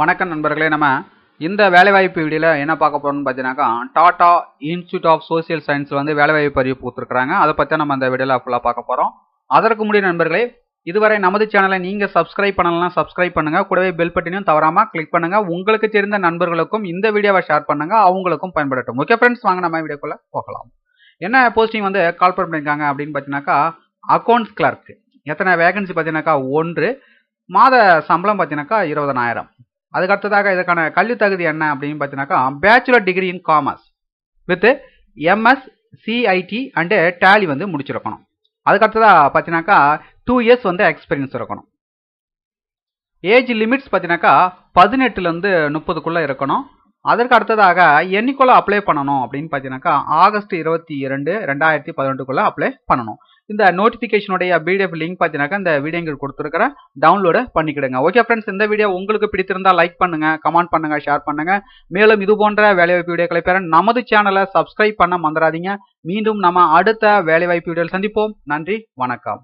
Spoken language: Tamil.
வணக்கம் நண்பர்களே நம்ம இந்த வேலைவாய்ப்பு வீடியோவில் என்ன பார்க்க போகிறோம்னு பார்த்தீங்கன்னாக்கா டாடா இன்ஸ்டியூட் ஆஃப் சோசியல் சயின்ஸில் வந்து வேலைவாய்ப்பு அறிவிப்பு கொடுத்துருக்காங்க அதை பற்றி நம்ம அந்த வீடியோவில் ஃபுல்லாக பார்க்க போகிறோம் அதற்கு முடிய நண்பர்களே இதுவரை நமது சேனலை நீங்கள் சப்ஸ்கிரைப் பண்ணலாம் சப்ஸ்கிரைப் பண்ணுங்கள் கூடவே பெல் பட்டினும் தவறாமல் கிளிக் பண்ணுங்கள் உங்களுக்கு தெரிந்த நண்பர்களுக்கும் இந்த வீடியோவை ஷேர் பண்ணுங்கள் அவங்களுக்கும் பயன்படட்டும் ஓகே ஃப்ரெண்ட்ஸ் வாங்க நம்ம வீடியோக்குள்ளே போகலாம் என்ன போஸ்டிங் வந்து கால்பர் பண்ணியிருக்காங்க அப்படின்னு பார்த்தீங்கன்னாக்கா அக்கௌண்ட்ஸ் கிளர்க் எத்தனை வேகன்சி பார்த்தீங்கன்னாக்கா ஒன்று மாத சம்பளம் பார்த்தீங்கன்னாக்கா இருபதனாயிரம் அதுக்கடுத்ததாக இதற்கான கல்வி தகுதி என்ன அப்படின்னு பார்த்தீங்கன்னாக்கா bachelor degree in commerce with MS CIT and Tally வந்து முடிச்சிருக்கணும் அதுக்கடுத்ததாக பார்த்தீங்கன்னாக்கா டூ இயர்ஸ் வந்து எக்ஸ்பீரியன்ஸ் இருக்கணும் ஏஜ் லிமிட்ஸ் பார்த்தீங்கன்னாக்கா பதினெட்டுலேருந்து முப்பதுக்குள்ளே இருக்கணும் அதற்கு அடுத்ததாக என்னைக்குள்ளே அப்ளை பண்ணணும் அப்படின்னு பார்த்தீங்கன்னாக்கா ஆகஸ்ட் இருபத்தி இரண்டு ரெண்டாயிரத்தி பதினெட்டுக்குள்ளே அப்ளை பண்ணணும் இந்த நோட்டிஃபிகேஷனுடைய பிடிஎஃப் லிங்க் பார்த்தீங்கன்னா இந்த வீடியோங்கள் கொடுத்துருக்கிறேன் டவுன்லோடு பண்ணிக்கிடுங்க ஓகே ஃப்ரெண்ட்ஸ் இந்த வீடியோ உங்களுக்கு பிடித்திருந்தால் லைக் பண்ணுங்க கமெண்ட் பண்ணுங்க ஷேர் பண்ணுங்க மேலும் இது போன்ற வேலைவாய்ப்பு வீடியோக்களை பெற நமது சேனலை சப்ஸ்கிரைப் பண்ண மறந்துடாதீங்க மீண்டும் நம்ம அடுத்த வேலைவாய்ப்பு வீடியோவில் சந்திப்போம் நன்றி வணக்கம்